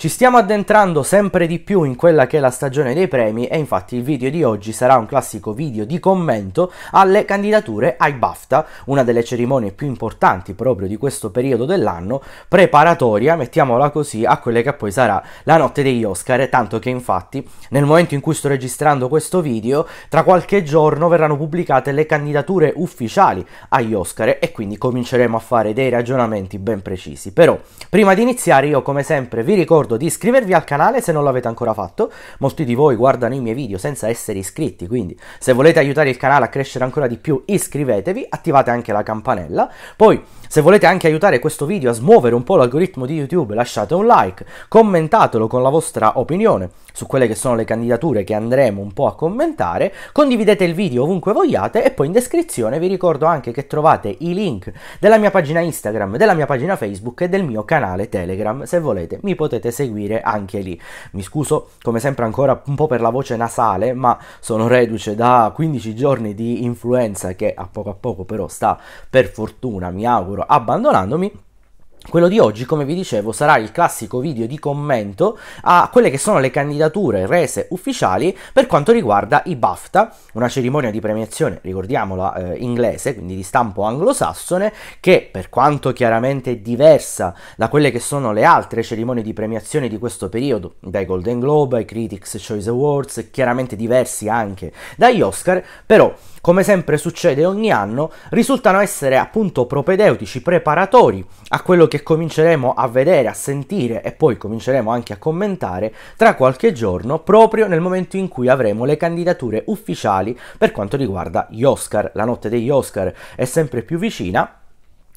Ci stiamo addentrando sempre di più in quella che è la stagione dei premi e infatti il video di oggi sarà un classico video di commento alle candidature ai BAFTA, una delle cerimonie più importanti proprio di questo periodo dell'anno, preparatoria, mettiamola così, a quella che poi sarà la notte degli Oscar, tanto che infatti nel momento in cui sto registrando questo video, tra qualche giorno verranno pubblicate le candidature ufficiali agli Oscar e quindi cominceremo a fare dei ragionamenti ben precisi. Però prima di iniziare io come sempre vi ricordo ricordo di iscrivervi al canale se non l'avete ancora fatto, molti di voi guardano i miei video senza essere iscritti, quindi se volete aiutare il canale a crescere ancora di più iscrivetevi, attivate anche la campanella, poi se volete anche aiutare questo video a smuovere un po' l'algoritmo di YouTube lasciate un like, commentatelo con la vostra opinione, su quelle che sono le candidature che andremo un po' a commentare. Condividete il video ovunque vogliate e poi in descrizione vi ricordo anche che trovate i link della mia pagina Instagram, della mia pagina Facebook e del mio canale Telegram. Se volete mi potete seguire anche lì. Mi scuso come sempre ancora un po' per la voce nasale, ma sono reduce da 15 giorni di influenza che a poco a poco però sta per fortuna, mi auguro, abbandonandomi quello di oggi, come vi dicevo, sarà il classico video di commento a quelle che sono le candidature rese ufficiali per quanto riguarda i BAFTA, una cerimonia di premiazione, ricordiamola, eh, inglese, quindi di stampo anglosassone, che per quanto chiaramente diversa da quelle che sono le altre cerimonie di premiazione di questo periodo, dai Golden Globe ai Critics Choice Awards, chiaramente diversi anche dagli Oscar, però come sempre succede ogni anno, risultano essere appunto propedeutici preparatori a quello che cominceremo a vedere, a sentire e poi cominceremo anche a commentare tra qualche giorno, proprio nel momento in cui avremo le candidature ufficiali per quanto riguarda gli Oscar. La notte degli Oscar è sempre più vicina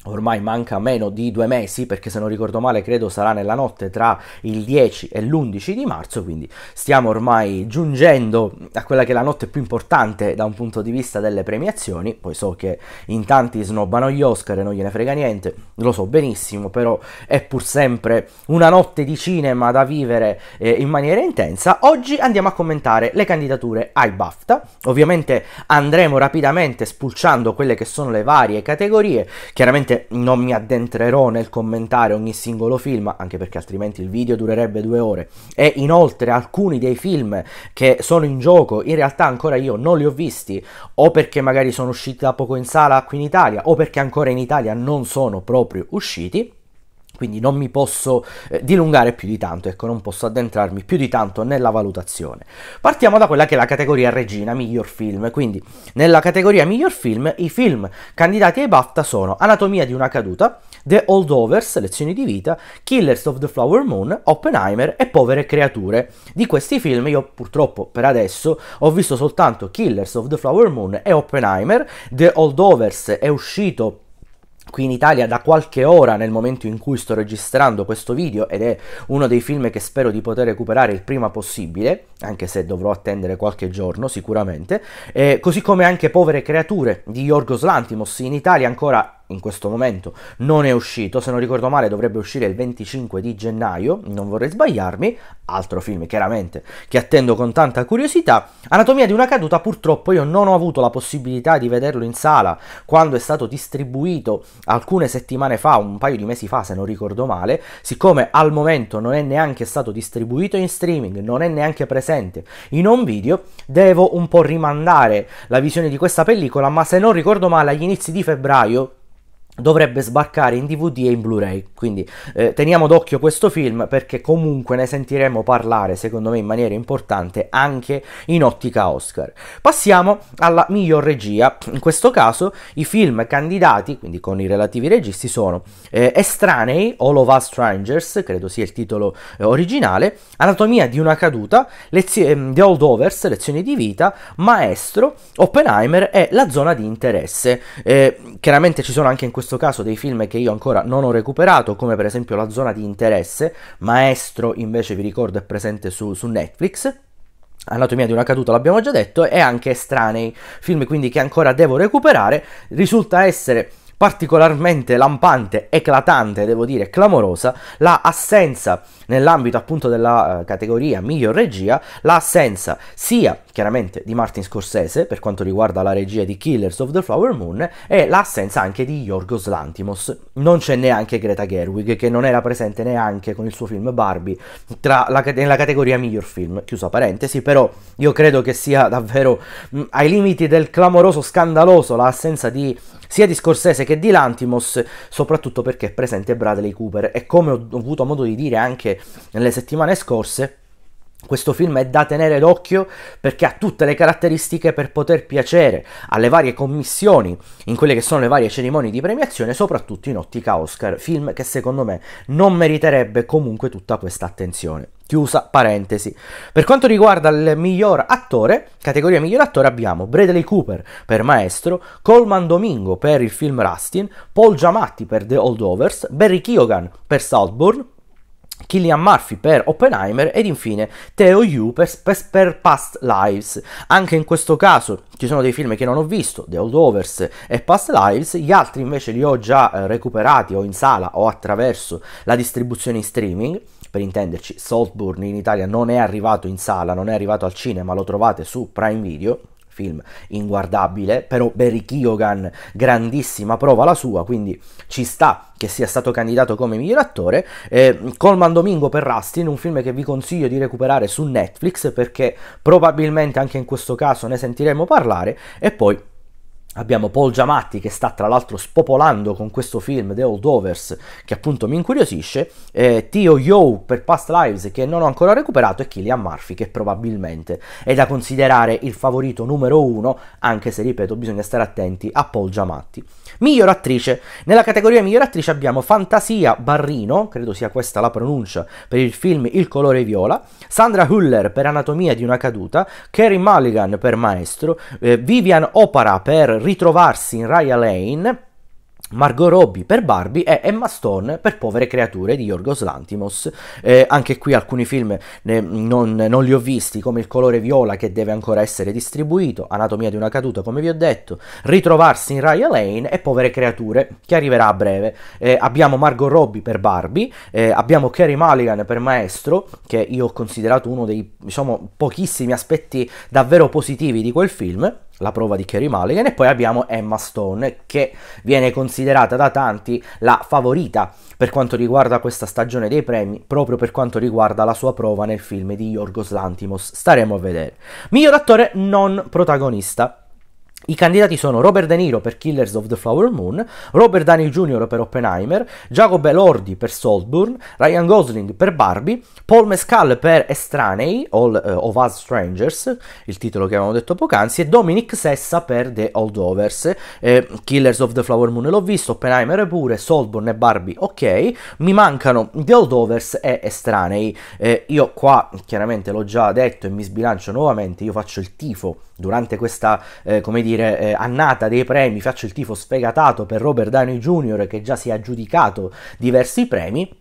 Ormai manca meno di due mesi perché se non ricordo male credo sarà nella notte tra il 10 e l'11 di marzo, quindi stiamo ormai giungendo a quella che è la notte più importante da un punto di vista delle premiazioni, poi so che in tanti snobbano gli Oscar e non gliene frega niente, lo so benissimo, però è pur sempre una notte di cinema da vivere eh, in maniera intensa. Oggi andiamo a commentare le candidature ai BAFTA, ovviamente andremo rapidamente spulciando quelle che sono le varie categorie, chiaramente Ovviamente non mi addentrerò nel commentare ogni singolo film, anche perché altrimenti il video durerebbe due ore. E inoltre alcuni dei film che sono in gioco, in realtà ancora io non li ho visti, o perché magari sono usciti da poco in sala qui in Italia, o perché ancora in Italia non sono proprio usciti quindi non mi posso eh, dilungare più di tanto, ecco, non posso addentrarmi più di tanto nella valutazione. Partiamo da quella che è la categoria regina, miglior film, quindi nella categoria miglior film i film candidati ai BAFTA sono Anatomia di una caduta, The Holdovers, Lezioni di vita, Killers of the Flower Moon, Oppenheimer e Povere creature. Di questi film io purtroppo per adesso ho visto soltanto Killers of the Flower Moon e Oppenheimer, The Holdovers è uscito qui in Italia da qualche ora nel momento in cui sto registrando questo video ed è uno dei film che spero di poter recuperare il prima possibile, anche se dovrò attendere qualche giorno sicuramente, eh, così come anche Povere Creature di Yorgos Lantimos in Italia ancora in questo momento non è uscito, se non ricordo male dovrebbe uscire il 25 di gennaio, non vorrei sbagliarmi, altro film chiaramente che attendo con tanta curiosità, Anatomia di una caduta purtroppo io non ho avuto la possibilità di vederlo in sala quando è stato distribuito alcune settimane fa, un paio di mesi fa se non ricordo male, siccome al momento non è neanche stato distribuito in streaming, non è neanche presente in home video, devo un po' rimandare la visione di questa pellicola, ma se non ricordo male agli inizi di febbraio dovrebbe sbarcare in DVD e in Blu-ray. Quindi eh, teniamo d'occhio questo film perché comunque ne sentiremo parlare, secondo me, in maniera importante anche in ottica Oscar. Passiamo alla miglior regia. In questo caso i film candidati, quindi con i relativi registi, sono eh, Estranei, All of Us Strangers, credo sia il titolo eh, originale, Anatomia di una caduta, lezio- ehm, The Old Overs, Lezioni di vita, Maestro, Oppenheimer e La zona di interesse. Eh, chiaramente ci sono anche in questo questo caso dei film che io ancora non ho recuperato, come per esempio La zona di interesse, Maestro invece vi ricordo è presente su, su Netflix. Anatomia di una caduta l'abbiamo già detto, e anche Estranei, film quindi che ancora devo recuperare, risulta essere particolarmente lampante, eclatante, devo dire clamorosa, la assenza nell'ambito appunto della eh, categoria miglior regia, la assenza sia chiaramente di Martin Scorsese per quanto riguarda la regia di Killers of the Flower Moon e l'assenza anche di Yorgos Lantimos. Non c'è neanche Greta Gerwig che non era presente neanche con il suo film Barbie la, nella categoria miglior film, chiusa parentesi, però io credo che sia davvero mh, ai limiti del clamoroso scandaloso l'assenza di sia di Scorsese che di Lantimos, soprattutto perché è presente Bradley Cooper e come ho avuto modo di dire anche nelle settimane scorse questo film è da tenere d'occhio perché ha tutte le caratteristiche per poter piacere alle varie commissioni, in quelle che sono le varie cerimonie di premiazione, soprattutto in ottica Oscar, film che secondo me non meriterebbe comunque tutta questa attenzione. Chiusa parentesi. Per quanto riguarda il miglior attore, categoria miglior attore abbiamo Bradley Cooper per Maestro, Coleman Domingo per il film Rustin, Paul Giamatti per The Old Overs, Barry Keoghan per Saltburn, Killian Murphy per Oppenheimer ed infine Theo Yu per, per, per, Past Lives. Anche in questo caso ci sono dei film che non ho visto, The Outlovers e Past Lives, gli altri invece li ho già eh, recuperati o in sala o attraverso la distribuzione in streaming. Per intenderci, Saltburn in Italia non è arrivato in sala, non è arrivato al cinema, lo trovate su Prime Video film inguardabile, però Barry Keoghan grandissima prova la sua, quindi ci sta che sia stato candidato come miglior attore. Eh, Colman Domingo per Rustin, un film che vi consiglio di recuperare su Netflix perché probabilmente anche in questo caso ne sentiremo parlare e poi Abbiamo Paul Giamatti che sta tra l'altro spopolando con questo film The Old Overs che appunto mi incuriosisce, eh, Tio Yo per Past Lives che non ho ancora recuperato e Killian Murphy che probabilmente è da considerare il favorito numero uno anche se ripeto bisogna stare attenti a Paul Giamatti. Miglior attrice. Nella categoria miglior attrice abbiamo Fantasia Barrino, credo sia questa la pronuncia, per il film Il colore viola, Sandra Huller per Anatomia di una caduta, Kerry Mulligan per Maestro, eh, Vivian Opara per Ritrovarsi in Raya Lane, Margot Robbie per Barbie e Emma Stone per Povere Creature di Yorgos Lantimos. Eh, anche qui alcuni film ne, non, non, li ho visti, come Il colore viola che deve ancora essere distribuito, Anatomia di una caduta come vi ho detto, Ritrovarsi in Raya Lane e Povere Creature che arriverà a breve. Eh, abbiamo Margot Robbie per Barbie, eh, abbiamo Kerry Mulligan per Maestro che io ho considerato uno dei diciamo, pochissimi aspetti davvero positivi di quel film la prova di Kerry Mulligan e poi abbiamo Emma Stone che viene considerata da tanti la favorita per quanto riguarda questa stagione dei premi proprio per quanto riguarda la sua prova nel film di Yorgos Lantimos staremo a vedere miglior attore non protagonista i candidati sono Robert De Niro per Killers of the Flower Moon, Robert Downey Jr. per Oppenheimer, Jacob Elordi per Saltburn, Ryan Gosling per Barbie, Paul Mescal per Estranei, All uh, of Us Strangers, il titolo che avevamo detto poc'anzi, e Dominic Sessa per The Holdovers. Eh, Killers of the Flower Moon l'ho visto, Oppenheimer pure, Saltburn e Barbie ok, mi mancano The Holdovers e Estranei. Eh, io qua chiaramente l'ho già detto e mi sbilancio nuovamente, io faccio il tifo durante questa, eh, come dire, dire, eh, annata dei premi, faccio il tifo sfegatato per Robert Downey Jr. che già si è aggiudicato diversi premi.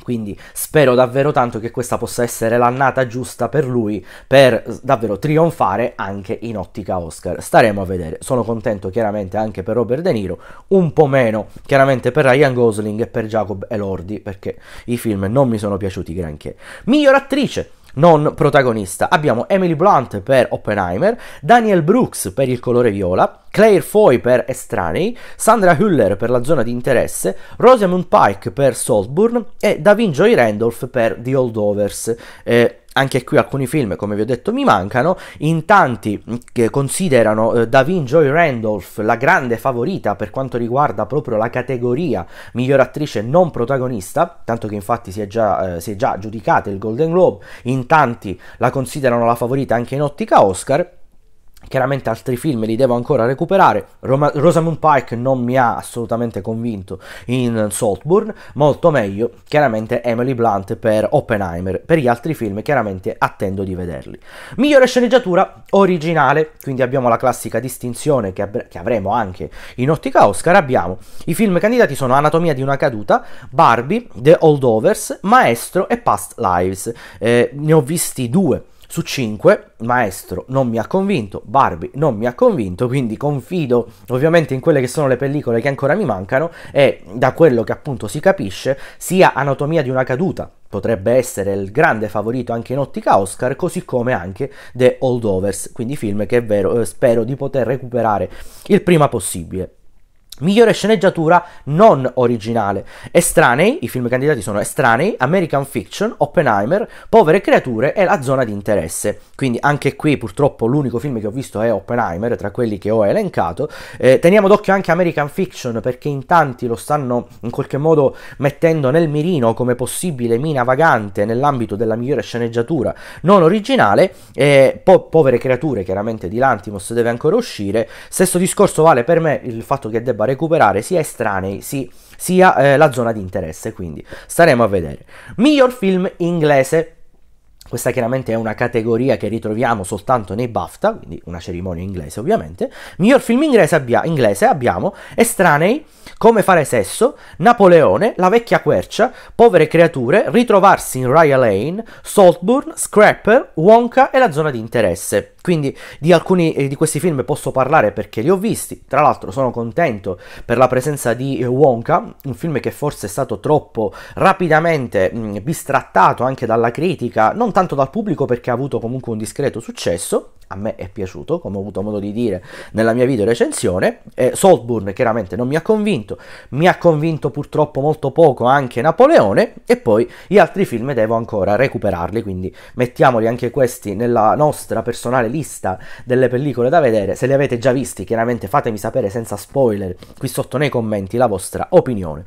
Quindi spero davvero tanto che questa possa essere l'annata giusta per lui per davvero trionfare anche in ottica Oscar. Staremo a vedere. Sono contento chiaramente anche per Robert De Niro, un po' meno chiaramente per Ryan Gosling e per Jacob Elordi perché i film non mi sono piaciuti granché. Miglior attrice non protagonista. Abbiamo Emily Blunt per Oppenheimer, Daniel Brooks per Il colore viola, Claire Foy per Estranei, Sandra Hüller per La zona di interesse, Rosamund Pike per Saltburn e Davin Joy Randolph per The Holdovers. Eh, anche qui alcuni film, come vi ho detto, mi mancano. In tanti mm, che considerano eh, Davin Joy Randolph la grande favorita per quanto riguarda proprio la categoria miglior attrice non protagonista, tanto che infatti si è già, eh, si è già giudicata il Golden Globe. In tanti la considerano la favorita anche in ottica Oscar. Chiaramente altri film li devo ancora recuperare. Roma- Rosamund Pike non mi ha assolutamente convinto in Saltburn, molto meglio chiaramente Emily Blunt per Oppenheimer. Per gli altri film chiaramente attendo di vederli. Migliore sceneggiatura originale, quindi abbiamo la classica distinzione che, ab- che avremo anche in ottica Oscar. Abbiamo i film candidati sono Anatomia di una caduta, Barbie, The Holdovers, Maestro e Past Lives. Eh, ne ho visti due su 5, Maestro non mi ha convinto, Barbie non mi ha convinto, quindi confido ovviamente in quelle che sono le pellicole che ancora mi mancano e da quello che appunto si capisce sia Anatomia di una caduta potrebbe essere il grande favorito anche in ottica Oscar, così come anche The Holdovers, quindi film che è vero, eh, spero di poter recuperare il prima possibile. Migliore sceneggiatura non originale. Estranei, i film candidati sono Estranei, American Fiction, Oppenheimer, Povere creature e La zona di interesse. Quindi anche qui purtroppo l'unico film che ho visto è Oppenheimer, tra quelli che ho elencato. Eh, teniamo d'occhio anche American Fiction perché in tanti lo stanno in qualche modo mettendo nel mirino come possibile mina vagante nell'ambito della migliore sceneggiatura non originale. Eh, po- povere creature, chiaramente di Lantimos deve ancora uscire. Stesso discorso vale per me il fatto che debba recuperare sia estranei sì, sia eh, la zona di interesse, quindi staremo a vedere. Miglior film inglese questa chiaramente è una categoria che ritroviamo soltanto nei BAFTA, quindi una cerimonia inglese ovviamente. Miglior film inglese, abbia, inglese abbiamo Estranei, Come fare sesso, Napoleone, La vecchia quercia, Povere creature, Ritrovarsi in Raya Lane, Saltburn, Scrapper, Wonka e La zona di interesse. Quindi di alcuni eh, di questi film posso parlare perché li ho visti. Tra l'altro sono contento per la presenza di eh, Wonka, un film che forse è stato troppo rapidamente mh, bistrattato anche dalla critica, non tanto dal pubblico perché ha avuto comunque un discreto successo, a me è piaciuto, come ho avuto modo di dire nella mia video recensione. Eh, Saltburn chiaramente non mi ha convinto, mi ha convinto purtroppo molto poco anche Napoleone e poi gli altri film devo ancora recuperarli, quindi mettiamoli anche questi nella nostra personale lista delle pellicole da vedere. Se li avete già visti, chiaramente fatemi sapere senza spoiler qui sotto nei commenti la vostra opinione.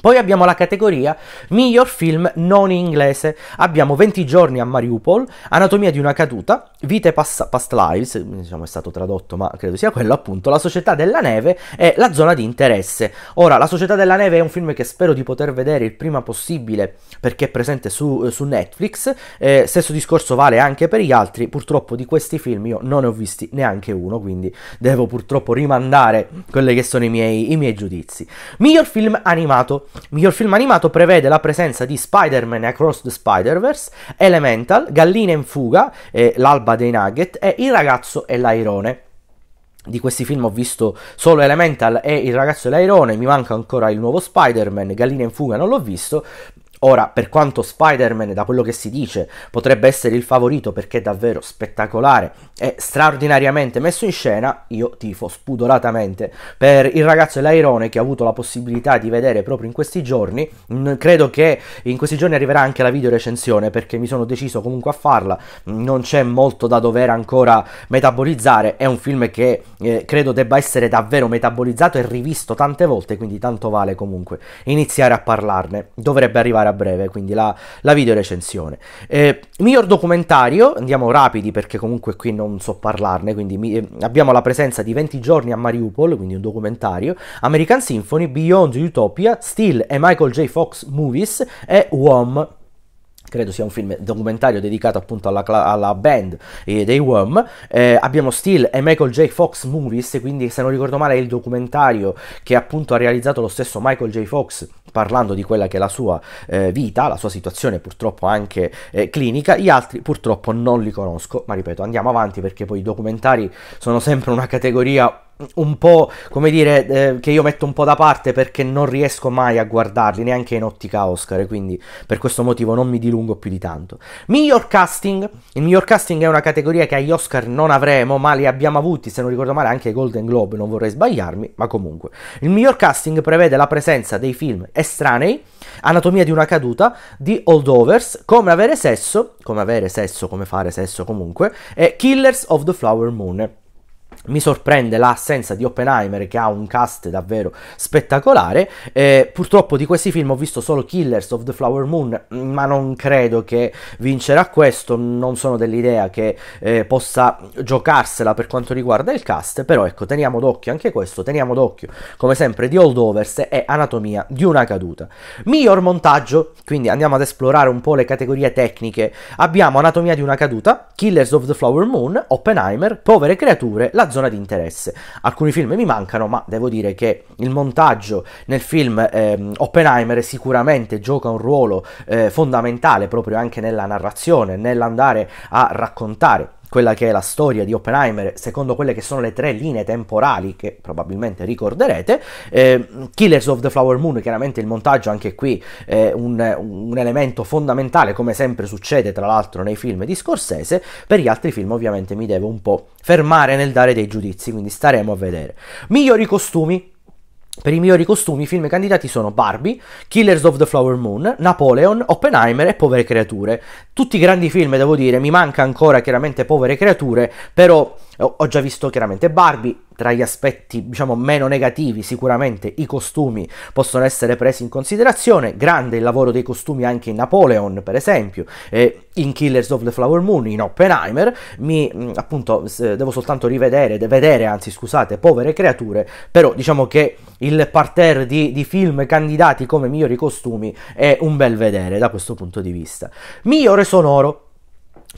Poi abbiamo la categoria miglior film non inglese. Abbiamo 20 giorni a Mariupol, Anatomia di una caduta, Vite Pass- Past Lives, diciamo è stato tradotto, ma credo sia quello appunto, La società della neve e La zona di interesse. Ora, La società della neve è un film che spero di poter vedere il prima possibile perché è presente su, su Netflix. Eh, stesso discorso vale anche per gli altri. Purtroppo di questi film io non ne ho visti neanche uno, quindi devo purtroppo rimandare quelli che sono i miei, i miei giudizi. Miglior film animato. Miglior film animato prevede la presenza di Spider-Man Across the Spider-Verse, Elemental, Gallina in fuga, eh, L'alba dei Nugget e Il ragazzo e l'airone di questi film ho visto solo Elemental e Il ragazzo e l'airone, mi manca ancora il nuovo Spider-Man, Gallina in fuga non l'ho visto, Ora, per quanto Spider-Man, da quello che si dice, potrebbe essere il favorito perché è davvero spettacolare e straordinariamente messo in scena, io tifo spudoratamente per il ragazzo Lairone che ho avuto la possibilità di vedere proprio in questi giorni. Mm, credo che in questi giorni arriverà anche la video recensione perché mi sono deciso comunque a farla, mm, non c'è molto da dover ancora metabolizzare, è un film che eh, credo debba essere davvero metabolizzato e rivisto tante volte, quindi tanto vale comunque iniziare a parlarne. Dovrebbe arrivare a breve, quindi la, la video recensione. Eh, miglior documentario, andiamo rapidi perché comunque qui non so parlarne, quindi mi, eh, abbiamo la presenza di 20 giorni a Mariupol, quindi un documentario, American Symphony, Beyond Utopia, Still e Michael J. Fox Movies e Wom credo sia un film documentario dedicato appunto alla, alla band eh, dei Worm eh, abbiamo Steel e Michael J. Fox Movies quindi se non ricordo male è il documentario che appunto ha realizzato lo stesso Michael J. Fox parlando di quella che è la sua eh, vita la sua situazione purtroppo anche eh, clinica gli altri purtroppo non li conosco ma ripeto andiamo avanti perché poi i documentari sono sempre una categoria un po' come dire eh, che io metto un po' da parte perché non riesco mai a guardarli neanche in ottica Oscar quindi per questo motivo non mi dilungo più di tanto miglior casting il miglior casting è una categoria che agli Oscar non avremo ma li abbiamo avuti se non ricordo male anche ai Golden Globe non vorrei sbagliarmi ma comunque il miglior casting prevede la presenza dei film estranei Anatomia di una caduta di Holdovers Come avere sesso come avere sesso come fare sesso comunque e Killers of the Flower Moon mi sorprende l'assenza di Oppenheimer che ha un cast davvero spettacolare. Eh, purtroppo di questi film ho visto solo Killers of the Flower Moon, mm, ma non credo che vincerà questo. Non sono dell'idea che eh, possa giocarsela per quanto riguarda il cast. Però ecco, teniamo d'occhio anche questo, teniamo d'occhio come sempre di Holdovers e Anatomia di una caduta. Miglior montaggio, quindi andiamo ad esplorare un po' le categorie tecniche. Abbiamo Anatomia di una caduta, Killers of the Flower Moon, Oppenheimer, Povere Creature, La Zona zona di interesse. Alcuni film mi mancano, ma devo dire che il montaggio nel film ehm, Oppenheimer sicuramente gioca un ruolo eh, fondamentale proprio anche nella narrazione, nell'andare a raccontare quella che è la storia di Oppenheimer, secondo quelle che sono le tre linee temporali che probabilmente ricorderete, eh, Killers of the Flower Moon, chiaramente il montaggio anche qui è un, un, elemento fondamentale, come sempre succede tra l'altro nei film di Scorsese, per gli altri film ovviamente mi devo un po' fermare nel dare dei giudizi, quindi staremo a vedere. Migliori costumi, per i migliori costumi i film candidati sono Barbie, Killers of the Flower Moon, Napoleon, Oppenheimer e Povere Creature. Tutti grandi film, devo dire, mi manca ancora chiaramente Povere Creature, però eh, ho già visto chiaramente Barbie, tra gli aspetti diciamo meno negativi sicuramente i costumi possono essere presi in considerazione, grande il lavoro dei costumi anche in Napoleon per esempio, e in Killers of the Flower Moon, in Oppenheimer, mi mm, appunto devo soltanto rivedere, vedere anzi scusate, povere creature, però diciamo che il parterre di, di film candidati come migliori costumi è un bel vedere da questo punto di vista. Migliore sonoro,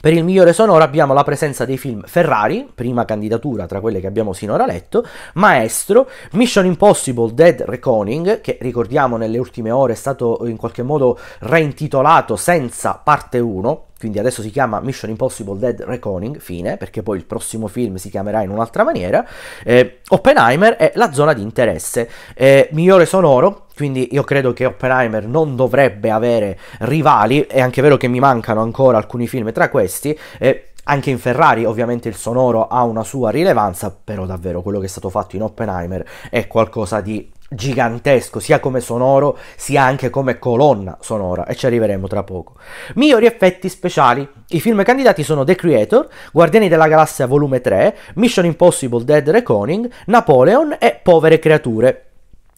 per il migliore sonoro abbiamo la presenza dei film Ferrari, prima candidatura tra quelle che abbiamo sinora letto, Maestro, Mission Impossible Dead Reckoning, che ricordiamo nelle ultime ore è stato in qualche modo reintitolato senza parte 1, quindi adesso si chiama Mission Impossible Dead Reckoning, fine, perché poi il prossimo film si chiamerà in un'altra maniera, eh, Oppenheimer è La zona di interesse, eh, migliore sonoro, quindi io credo che Oppenheimer non dovrebbe avere rivali. È anche vero che mi mancano ancora alcuni film tra questi. e anche in Ferrari ovviamente il sonoro ha una sua rilevanza, però davvero quello che è stato fatto in Oppenheimer è qualcosa di gigantesco sia come sonoro sia anche come colonna sonora e ci arriveremo tra poco. Migliori effetti speciali. I film candidati sono The Creator, Guardiani della Galassia volume 3, Mission Impossible Dead Reckoning, Napoleon e Povere Creature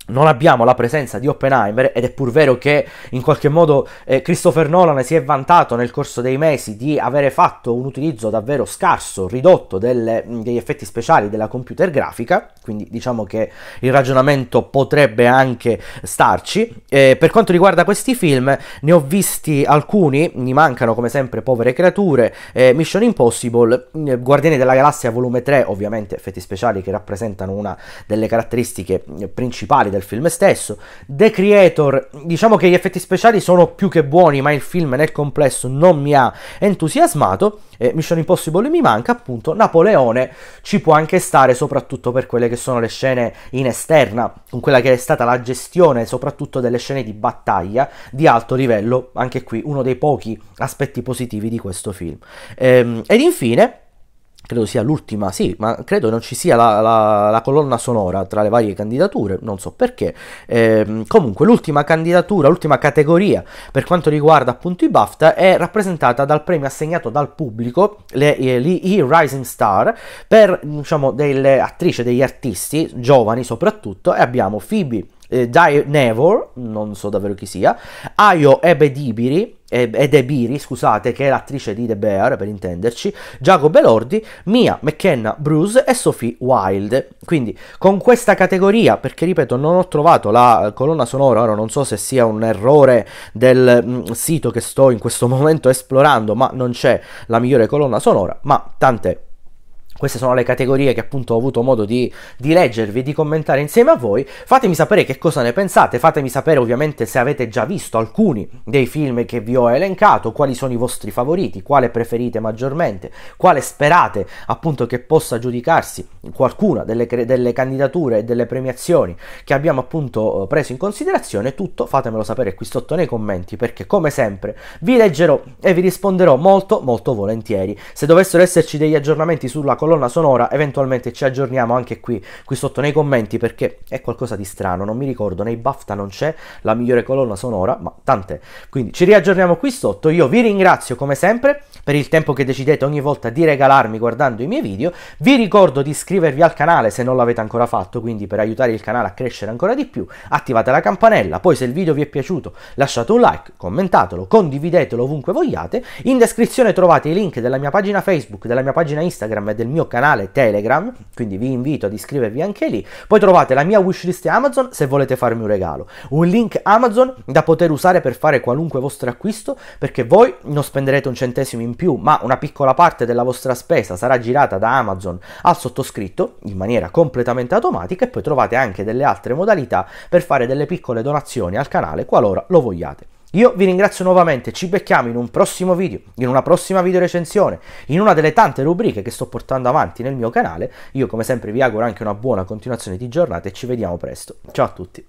non abbiamo la presenza di Oppenheimer ed è pur vero che in qualche modo eh, Christopher Nolan si è vantato nel corso dei mesi di avere fatto un utilizzo davvero scarso, ridotto delle, degli effetti speciali della computer grafica, quindi diciamo che il ragionamento potrebbe anche starci. Eh, per quanto riguarda questi film ne ho visti alcuni, mi mancano come sempre Povere Creature, eh, Mission Impossible, Guardiani della Galassia volume 3, ovviamente effetti speciali che rappresentano una delle caratteristiche principali del film stesso. The Creator, diciamo che gli effetti speciali sono più che buoni, ma il film nel complesso non mi ha entusiasmato. Eh, Mission Impossible mi manca, appunto. Napoleone ci può anche stare, soprattutto per quelle che sono le scene in esterna, con quella che è stata la gestione, soprattutto delle scene di battaglia di alto livello. Anche qui uno dei pochi aspetti positivi di questo film. Ehm, ed infine credo sia l'ultima, sì, ma credo non ci sia la, la, la, colonna sonora tra le varie candidature, non so perché. Eh, comunque l'ultima candidatura, l'ultima categoria per quanto riguarda appunto i BAFTA è rappresentata dal premio assegnato dal pubblico, le, eh, i Rising Star, per diciamo delle attrici, degli artisti, giovani soprattutto, e abbiamo Phoebe eh, Dye Nevor, non so davvero chi sia, Ayo Ebedibiri, eh, ed Ebiri, scusate, che è l'attrice di The Bear per intenderci, Giacobbe Lordi, Mia, McKenna, Bruce e Sophie Wilde. Quindi con questa categoria, perché ripeto, non ho trovato la colonna sonora, ora non so se sia un errore del mh, mm, sito che sto in questo momento esplorando, ma non c'è la migliore colonna sonora, ma tante queste sono le categorie che appunto ho avuto modo di, di leggervi e di commentare insieme a voi. Fatemi sapere che cosa ne pensate, fatemi sapere ovviamente se avete già visto alcuni dei film che vi ho elencato, quali sono i vostri favoriti, quale preferite maggiormente, quale sperate appunto che possa giudicarsi qualcuna delle, delle candidature e delle premiazioni che abbiamo appunto eh, preso in considerazione. Tutto fatemelo sapere qui sotto nei commenti perché come sempre vi leggerò e vi risponderò molto molto volentieri. Se dovessero esserci degli aggiornamenti sulla colonna colonna sonora, eventualmente ci aggiorniamo anche qui, qui sotto nei commenti perché è qualcosa di strano, non mi ricordo, nei BAFTA non c'è la migliore colonna sonora, ma tante. Quindi ci riaggiorniamo qui sotto, io vi ringrazio come sempre per il tempo che decidete ogni volta di regalarmi guardando i miei video, vi ricordo di iscrivervi al canale se non l'avete ancora fatto, quindi per aiutare il canale a crescere ancora di più, attivate la campanella, poi se il video vi è piaciuto lasciate un like, commentatelo, condividetelo ovunque vogliate, in descrizione trovate i link della mia pagina Facebook, della mia pagina Instagram e del mio mio canale Telegram, quindi vi invito ad iscrivervi anche lì. Poi trovate la mia wishlist Amazon se volete farmi un regalo. Un link Amazon da poter usare per fare qualunque vostro acquisto, perché voi non spenderete un centesimo in più, ma una piccola parte della vostra spesa sarà girata da Amazon al sottoscritto in maniera completamente automatica e poi trovate anche delle altre modalità per fare delle piccole donazioni al canale qualora lo vogliate. Io vi ringrazio nuovamente, ci becchiamo in un prossimo video, in una prossima video recensione, in una delle tante rubriche che sto portando avanti nel mio canale. Io come sempre vi auguro anche una buona continuazione di giornata e ci vediamo presto. Ciao a tutti.